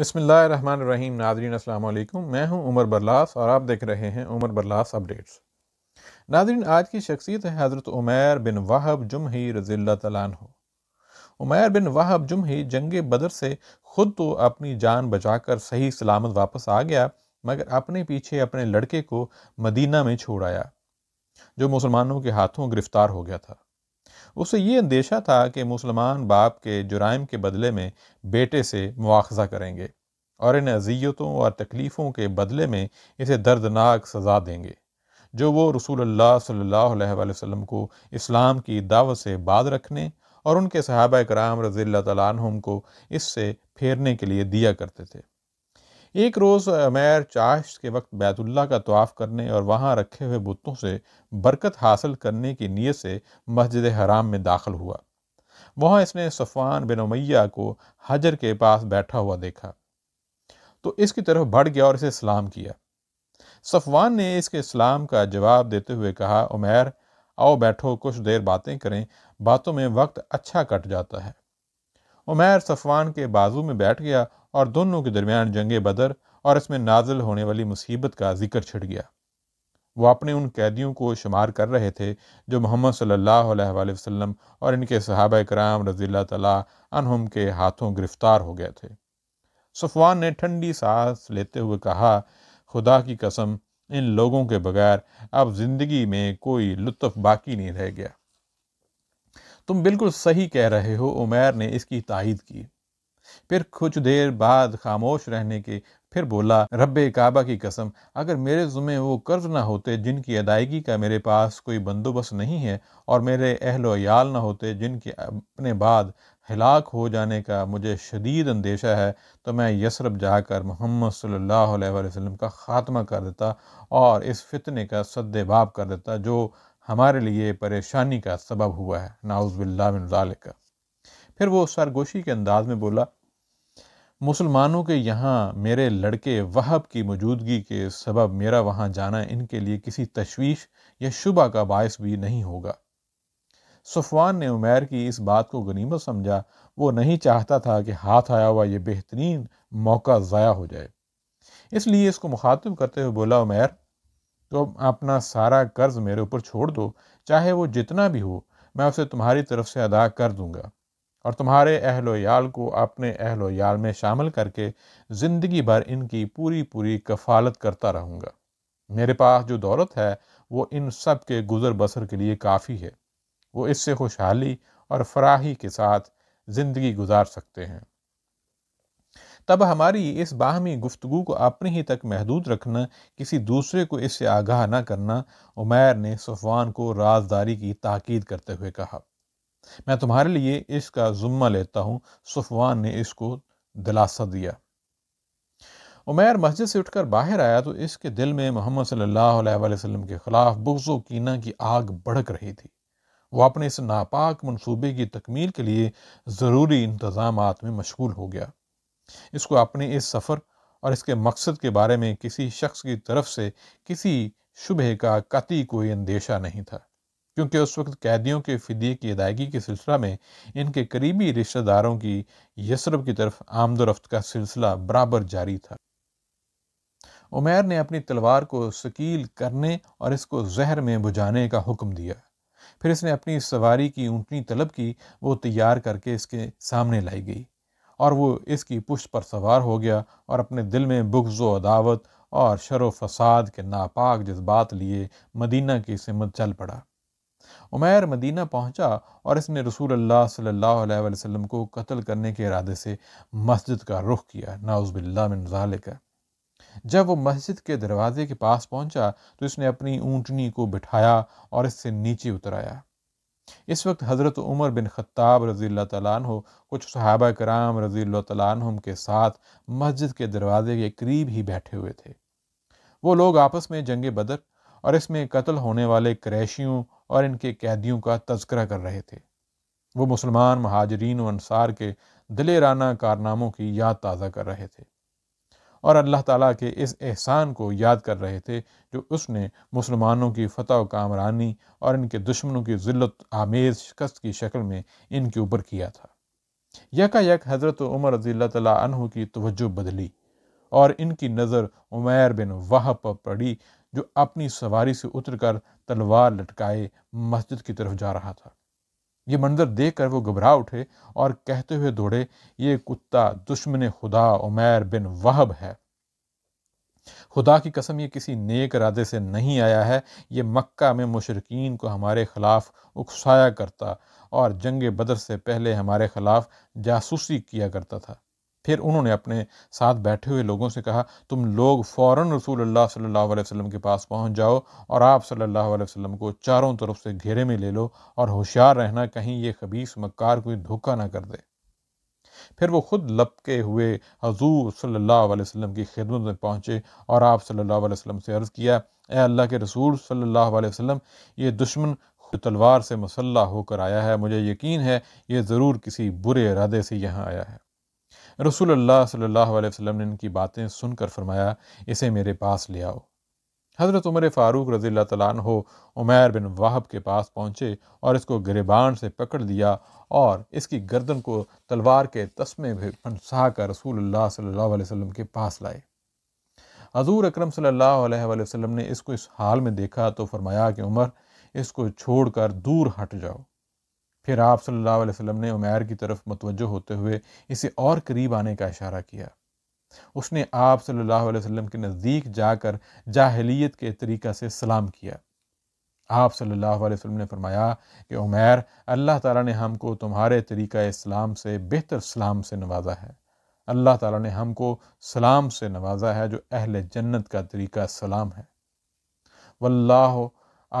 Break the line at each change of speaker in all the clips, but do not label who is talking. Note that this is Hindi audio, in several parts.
बसमीम नादरीन असल मैं हूं उमर बरलास और आप देख रहे हैं उमर बरलास अपडेट्स नादरीन आज की शख्सियत है हज़रत उमैर बिन वाहब जुमही रज़ील्ला तलान हो उमैर बिन वाहब जुमही जंग बदर से ख़ुद तो अपनी जान बचाकर सही सलामत वापस आ गया मगर अपने पीछे अपने लड़के को मदीना में छोड़ आया जो मुसलमानों के हाथों गिरफ्तार हो गया था उसे ये अंदेशा था कि मुसलमान बाप के जुराइम के बदले में बेटे से मुआवजा करेंगे और इन अजियतों और तकलीफ़ों के बदले में इसे दर्दनाक सज़ा देंगे जो वो रसूल अल्लाह वसम को इस्लाम की दावत से बाद रखने और उनके सहाबा कराम रज़ी तम को इससे फेरने के लिए दिया करते थे एक रोज़ मैर चाश के वक्त बैतुल्ला का तवाफ़ करने और वहाँ रखे हुए बुतों से बरकत हासिल करने की नीयत से मस्जिद हराम में दाखिल हुआ वहाँ इसने सफ़ान बिन उमैया को हजर के पास बैठा हुआ देखा तो इसकी तरफ बढ़ गया और इसे सलाम किया सफ़वान ने इसके सलाम का जवाब देते हुए कहा उमैर आओ बैठो कुछ देर बातें करें बातों में वक्त अच्छा कट जाता है उमैर सफ़वान के बाजू में बैठ गया और दोनों के दरमियान जंग बदर और इसमें नाजल होने वाली मुसीबत का जिक्र छिड़ गया वो अपने उन कैदियों को शुमार कर रहे थे जो मोहम्मद सल्ला वसम और इनके सहाब कराम रज़ी तलाम के हाथों गिरफ़्तार हो गए थे सफ़वान ने ठंडी सांस लेते हुए कहा खुदा की कसम इन लोगों के बगैर अब ज़िंदगी में कोई लुत्फ बाकी नहीं रह गया तुम बिल्कुल सही कह रहे हो उमेर ने इसकी तायद की फिर कुछ देर बाद खामोश रहने के फिर बोला रब काबा की कसम अगर मेरे जुम्मे वो कर्ज ना होते जिनकी अदायगी का मेरे पास कोई बंदोबस्त नहीं है और मेरे अहलोयाल ना होते जिनके अपने बाद हलाक हो जाने का मुझे शदीद अंदेशा है तो मैं यसरब जाकर मोहम्मद सल्लल्लाहु अलैहि वसल्लम का ख़ात्मा कर देता और इस फितने का सद्देबाब कर देता जो हमारे लिए परेशानी का सबब हुआ है नाउज़बिल्ला का फिर वो सरगोशी के अंदाज में बोला मुसलमानों के यहाँ मेरे लड़के वहब की मौजूदगी के सबब मेरा वहाँ जाना इनके लिए किसी तशवीश या शुबा का बायस भी नहीं होगा सुफवान ने उमैर की इस बात को गनीमत समझा वो नहीं चाहता था कि हाथ आया हुआ ये बेहतरीन मौका ज़ाया हो जाए इसलिए इसको मुखातब करते हुए बोला उमैर तो अपना सारा कर्ज मेरे ऊपर छोड़ दो चाहे वो जितना भी हो मैं उसे तुम्हारी तरफ से अदा कर दूंगा और तुम्हारे अहलो याल को अपने अहलो याल में शामिल करके ज़िंदगी भर इनकी पूरी पूरी कफालत करता रहूँगा मेरे पास जो दौलत है वो इन सब के गुज़र बसर के लिए काफ़ी है वो इससे खुशहाली और फराही के साथ ज़िंदगी गुजार सकते हैं तब हमारी इस बाहमी गुफ्तु को अपने ही तक महदूद रखना किसी दूसरे को इससे आगाह न करना उमैर ने सुफवान को राजदारी की ताकीद करते हुए कहा मैं तुम्हारे लिए इसका ज़ुम्मा लेता हूँ सुफवान ने इसको दिलासा दिया उमैर मस्जिद से उठकर बाहर आया तो इसके दिल में मोहम्मद सल्लल्लाहु अलैहि वसल्लम के ख़िलाफ़ बुग्ज़ो कीना की आग भड़क रही थी वो अपने इस नापाक मनसूबे की तकमील के लिए ज़रूरी इंतज़ाम में मशगूल हो गया इसको अपने इस सफ़र और इसके मकसद के बारे में किसी शख्स की तरफ से किसी शुबह का कति कोई अंदेशा नहीं था क्योंकि उस वक्त कैदियों के फिदी की अदायगी के सिलसिला में इनके करीबी रिश्तेदारों की यसरब की तरफ आमदोरफ्त का सिलसिला बराबर जारी था उमेर ने अपनी तलवार को शकील करने और इसको जहर में बुझाने का हुक्म दिया फिर इसने अपनी सवारी की ऊँटनी तलब की वो तैयार करके इसके सामने लाई गई और वो इसकी पुष्ट पर सवार हो गया और अपने दिल में बुग्जो अदावत और शर फसाद के नापाक जज्बात लिए मदीना की सिमत चल पड़ा उमैर मदीना पहुंचा और इसने रसूल अल्लाह सल्लल्लाहु अलैहि वसल्लम को कत्ल करने के इरादे से मस्जिद का रुख किया नाउज़बिल्ला मिन का जब वो मस्जिद के दरवाजे के पास पहुंचा तो इसने अपनी ऊँटनी को बिठाया और इससे नीचे उतराया इस वक्त हज़रत उमर बिन खत्ताब रज़ी हो कुछ सहाबा कराम रज़ी तम के साथ मस्जिद के दरवाजे के करीब ही बैठे हुए थे वो लोग आपस में जंग बदर और इसमें कत्ल होने वाले क्रैशियों और इनके कैदियों का तस्करा कर रहे थे वो मुसलमान महाजरीन और अनसार के दिलेराना कारनामों की याद ताज़ा कर रहे थे और अल्लाह ताला के इस एहसान को याद कर रहे थे जो उसने मुसलमानों की फतह कामरानी और इनके दुश्मनों की जिल्लत आमेज़ शिकस्त की शक्ल में इनके ऊपर किया था यकायक हज़रत उमर रजी तला की तवज्जो बदली और इनकी नज़र उमैर बिन वाह पर पड़ी जो अपनी सवारी से उतरकर तलवार लटकाए मस्जिद की तरफ जा रहा था ये मंजर देख कर वो घबरा उठे और कहते हुए दौड़े ये कुत्ता दुश्मन खुदा उमैर बिन वहब है खुदा की कसम ये किसी नेक इरादे से नहीं आया है ये मक्का में मुशरकिन को हमारे ख़िलाफ़ उकसाया करता और जंग बदर से पहले हमारे ख़िलाफ़ जासूसी किया करता था फिर उन्होंने अपने साथ बैठे हुए लोगों से कहा तुम लोग फ़ौर रसूल अल्लाह सल्लल्लाहु अलैहि के पास पहुँच जाओ और आप सल्ला अलैहि को चारों तरफ से घेरे में ले लो और होशियार रहना कहीं ये खबीस मक्कार कोई धोखा ना कर दे फिर वो खुद लपके हुए हजूर सल्ला अलैहि की खिदमत में पहुँचे और आप सल्ला अलैहि से अर्ज़ किया ए अल्लाह के रसूल सल्ला अलैहि ये दुश्मन खुद तलवार से मसल्ला होकर आया है मुझे यकीन है ये ज़रूर किसी बुरे इरादे से यहाँ आया है रसूल सल्लल्लाहु अलैहि वसल्लम ने इनकी बातें सुनकर फरमाया इसे मेरे पास ले आओ हज़रत उमर फ़ारूक रज़ी तन हो उमैर बिन वाहब के पास पहुँचे और इसको गिरबान से पकड़ लिया और इसकी गर्दन को तलवार के तस्मे में फंसा कर रसूल सल्ला वसम के पास लाए हजूर अक्रम सल्ला वसम ने इसको इस हाल में देखा तो फरमाया कि उमर इसको छोड़ कर दूर हट जाओ फिर आप सल्लल्लाहु अलैहि वसल्लम ने उमैर की तरफ मतवजह होते हुए इसे और करीब आने का इशारा किया उसने आप सल्लल्लाहु अलैहि वसल्लम के नज़दीक जाकर जाहलीत के तरीक़ा से सलाम किया आप सल्लल्लाहु अलैहि वसल्लम ने फरमाया कि उमैर अल्लाह ताला ने हमको तुम्हारे तरीक़ा इस्लाम से बेहतर सलाम से नवाजा है अल्लाह ताला ने हमको सलाम से नवाजा है जो अहल जन्नत का तरीक़ा सलाम है वल्लाह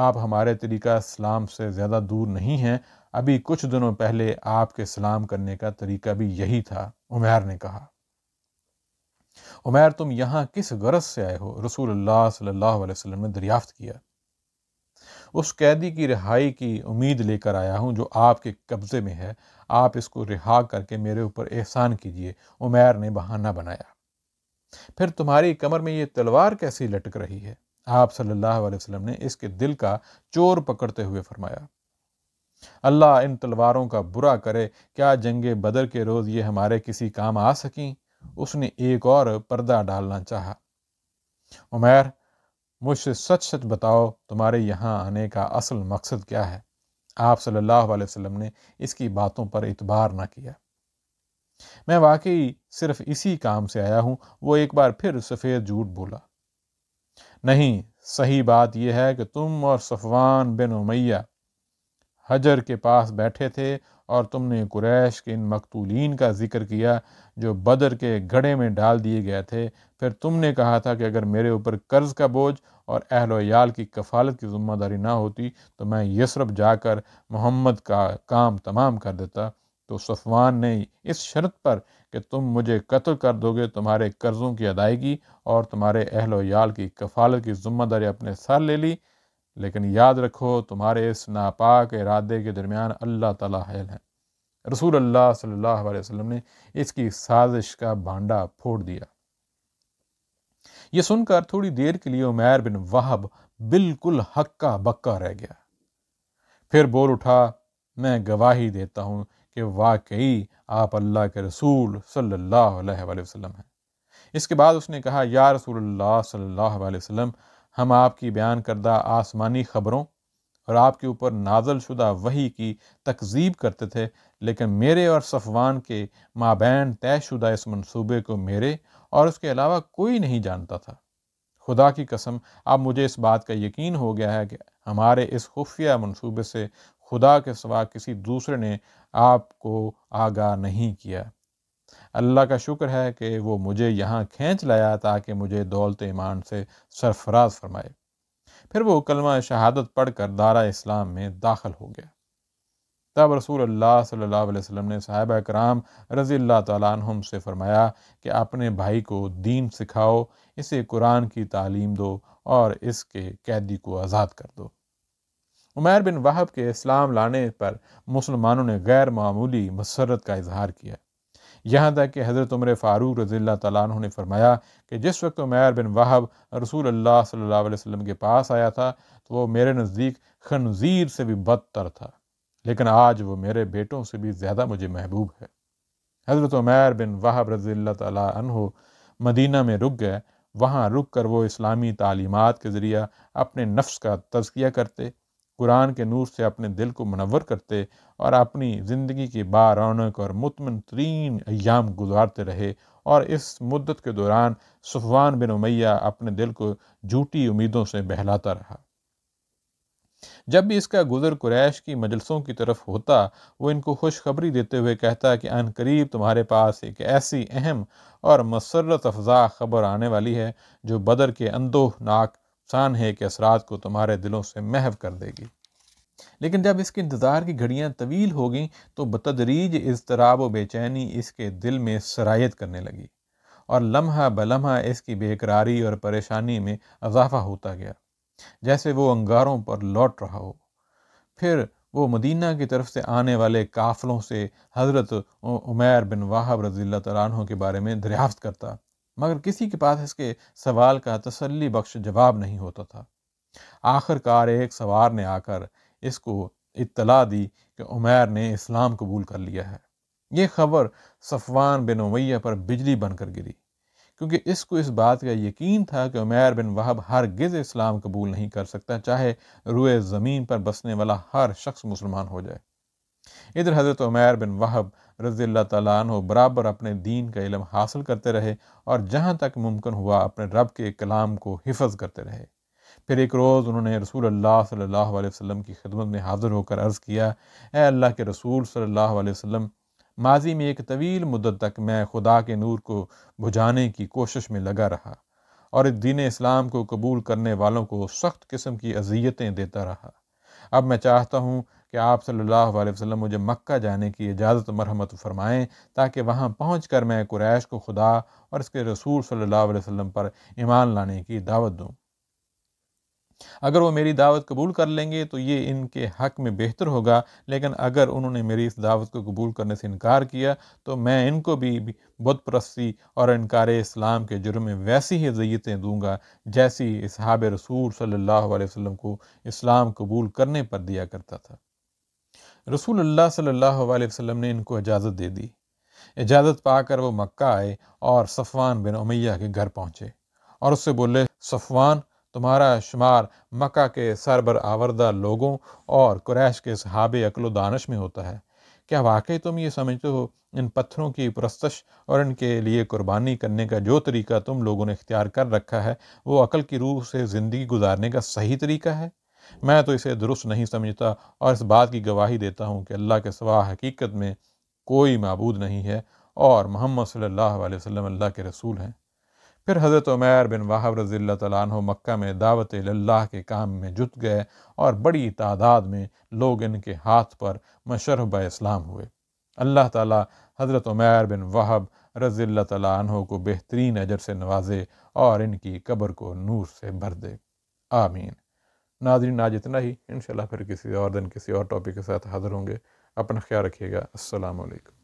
आप हमारे तरीक़ा सलाम से ज़्यादा दूर नहीं हैं अभी कुछ दिनों पहले आपके सलाम करने का तरीका भी यही था उमैर ने कहा उमैर तुम यहां किस गरज से आए हो रसूल अल्लाह वसल्लम ने दरियाफ्त किया उस कैदी की रिहाई की उम्मीद लेकर आया हूं जो आपके कब्ज़े में है आप इसको रिहा करके मेरे ऊपर एहसान कीजिए उमैर ने बहाना बनाया फिर तुम्हारी कमर में ये तलवार कैसी लटक रही है आप सल्लल्लाहु अलैहि वसल्लम ने इसके दिल का चोर पकड़ते हुए फरमाया अल्लाह इन तलवारों का बुरा करे क्या जंग बदर के रोज़ ये हमारे किसी काम आ सकें उसने एक और पर्दा डालना चाहा उमैर मुझसे सच सच बताओ तुम्हारे यहाँ आने का असल मकसद क्या है आप सल्लल्लाहु अलैहि वसल्लम ने इसकी बातों पर इतबार ना किया मैं वाकई सिर्फ इसी काम से आया हूँ वो एक बार फिर सफ़ेद झूठ बोला नहीं सही बात यह है कि तुम और सफवान बिन उमैया हजर के पास बैठे थे और तुमने कुरैश के इन मकतूलिन का जिक्र किया जो बदर के घड़े में डाल दिए गए थे फिर तुमने कहा था कि अगर मेरे ऊपर कर्ज़ का बोझ और अहलोयाल की कफालत की ज़िम्मेदारी ना होती तो मैं यसरफ जाकर मोहम्मद का काम तमाम कर देता तो सफवान ने इस शर्त पर कि तुम मुझे कत्ल कर दोगे तुम्हारे कर्ज़ों की अदायगी और तुम्हारे अहलोयाल की कफालत की ज़िम्मेदारी अपने सर ले ली लेकिन याद रखो तुम्हारे इस नापाक इरादे के दरमियान अल्लाह ताला हैल है रसूल अल्लाह सल्लल्लाहु अलैहि वसल्लम ने इसकी साजिश का भांडा फोड़ दिया ये सुनकर थोड़ी देर के लिए उमैर बिन वाहब बिल्कुल हक्का बक्का रह गया फिर बोल उठा मैं गवाही देता हूँ कि वाकई आप अल्लाह के रसूल सल्लल्लाहु अलैहि वसल्लम हैं इसके बाद उसने कहा या रसूल अल्लाह सल्लल्लाहु अलैहि वसल्लम हम आपकी बयान करदा आसमानी ख़बरों और आपके ऊपर नाजल शुदा वही की तकजीब करते थे लेकिन मेरे और सफ़वान के माबैन तयशुदा इस मनसूबे को मेरे और उसके अलावा कोई नहीं जानता था खुदा की कसम अब मुझे इस बात का यकीन हो गया है कि हमारे इस खुफिया मनसूबे से खुदा के सवा किसी दूसरे ने आपको आगाह नहीं किया अल्लाह का शुक्र है कि वो मुझे यहाँ खींच लाया ताकि मुझे दौलत ईमान से सरफराज फरमाए फिर वो कलमा शहादत पढ़ कर दारा इस्लाम में दाखिल हो गया तब रसूल अल्लाह सल्लल्लाहु अलैहि वसल्लम ने साहब कराम रज़ी अल्लाह तुम से फ़रमाया कि अपने भाई को दीन सिखाओ इसे कुरान की तालीम दो और इसके कैदी को आज़ाद कर दो उमर बिन वाहब के इस्लाम लाने पर मुसलमानों ने गैर मामूली मसरत का इजहार किया यहाँ तक कि हज़रत उम्र फ़ारूक रज़ील्ला तैन ने फरमाया कि जिस वक्त उमैर बिन वाहब रसूल अल्लाह सल्लल्लाहु अलैहि वसल्लम के पास आया था तो वो मेरे नज़दीक खनज़ीर से भी बदतर था लेकिन आज वो मेरे बेटों से भी ज़्यादा मुझे महबूब है हज़रत उमैर बिन वाहब रज़ील्ला तैन मदीना में रुक गए वहाँ रुक कर वो इस्लामी तालीमत के ज़रिए अपने नफ्स का तजकिया करते कुरान के नूर से अपने दिल को मनवर करते और अपनी ज़िंदगी के रौनक और मुतमन तरीन अयाम गुजारते रहे और इस मुद्दत के दौरान सुफवान बिन उमैया अपने दिल को झूठी उम्मीदों से बहलाता रहा जब भी इसका गुजर कुरैश की मजलसों की तरफ होता वो इनको खुशखबरी देते हुए कहता कि अन करीब तुम्हारे पास एक ऐसी अहम और मसरत अफजा खबर आने वाली है जो बदर के अंदोहनाक नुकसान है कि असरात को तुम्हारे दिलों से महव कर देगी लेकिन जब इसके इंतज़ार की घड़ियाँ तवील हो गईं तो बतदरीज इसतराब व बेचैनी इसके दिल में सरायत करने लगी और लम्हा बलम्हा इसकी बेकरारी और परेशानी में अजाफा होता गया जैसे वो अंगारों पर लौट रहा हो फिर वो मदीना की तरफ से आने वाले काफ़लों से हज़रत उमैर बिन वाहब रज़ी तारों के बारे में दरियाफ्त करता मगर किसी के पास इसके सवाल का तसल्ली बख्श जवाब नहीं होता था आखिरकार एक सवार ने आकर इसको इत्तला दी कि उमैर ने इस्लाम कबूल कर लिया है ये खबर सफवान बिन उमैया पर बिजली बनकर गिरी क्योंकि इसको इस बात का यकीन था कि उमैर बिन वहब हर गिज़ इस्लाम कबूल नहीं कर सकता चाहे रुए ज़मीन पर बसने वाला हर शख्स मुसलमान हो जाए इधर हज़रत उमैर बिन वहब रज़ील्ला ताली बराबर अपने दीन का इलम हासिल करते रहे और जहाँ तक मुमकिन हुआ अपने रब के कलाम को हिफज करते रहे फिर एक रोज़ उन्होंने रसूल अल्लाह सल्लल्लाहु अलैहि वसल्लम की खिदमत में हाज़िर होकर अर्ज़ किया ए अल्लाह के रसूल सल्लल्लाहु अलैहि वसल्लम माजी में एक तवील मुद्दत तक मैं खुदा के नूर को बुझाने की कोशिश में लगा रहा और दीन इस्लाम को कबूल करने वालों को सख्त किस्म की अजियतें देता रहा अब मैं चाहता हूँ कि आप सल्लल्लाहु अलैहि वसल्लम मुझे मक्का जाने की इजाज़त मरहमत फ़रमाएँ ताकि वहाँ पहुँच कर मैं कुरैश को खुदा और इसके रसूल सल्लल्लाहु अलैहि वसल्लम पर ईमान लाने की दावत दूँ अगर वो मेरी दावत कबूल कर लेंगे तो ये इनके हक में बेहतर होगा लेकिन अगर उन्होंने मेरी इस दावत को कबूल करने से इनकार किया तो मैं इनको भी बुत परस्ती और इनकार इस्लाम के जुर्म में वैसी ही जयतें दूंगा जैसी इसहाब रसूल सल्ला वसम को इस्लाम कबूल करने पर दिया करता था रसूल अल्लाह सल्लल्लाहु अलैहि वसल्लम ने इनको इजाज़त दे दी इजाज़त पाकर वो मक्का आए और सफ़वान बिन उमैया के घर पहुँचे और उससे बोले सफ़वान तुम्हारा शुमार मक्का के सरबर आवरदा लोगों और कुरैश के सहाबे अकलो दानश में होता है क्या वाकई तुम ये समझते हो इन पत्थरों की प्रस्तश और इनके लिए कुर्बानी करने का जो तरीका तुम लोगों ने इख्तियार कर रखा है वो अकल की रूह से ज़िंदगी गुजारने का सही तरीका है मैं तो इसे दुरुस्त नहीं समझता और इस बात की गवाही देता हूँ कि अल्लाह के सवा हकीकत में कोई मबूद नहीं है और मोहम्मद सल्ला वसम अल्लाह के रसूल हैं फिर हज़रत उमैर बिन वाहब रज़ील तु मक्का में दावत लाह के काम में जुट गए और बड़ी तादाद में लोग इनके हाथ पर मशरब इस्लाम हुए अल्लाह ताला हज़रत उमैर बिन वाहब रज़ी तु को बेहतरीन अजर से नवाजे और इनकी कब्र को नूर से भर दे आमीन नाजरीन आज इतना ही इन फिर किसी और दिन किसी और टॉपिक के साथ हाज़िर होंगे अपना ख्याल रखिएगा असलकम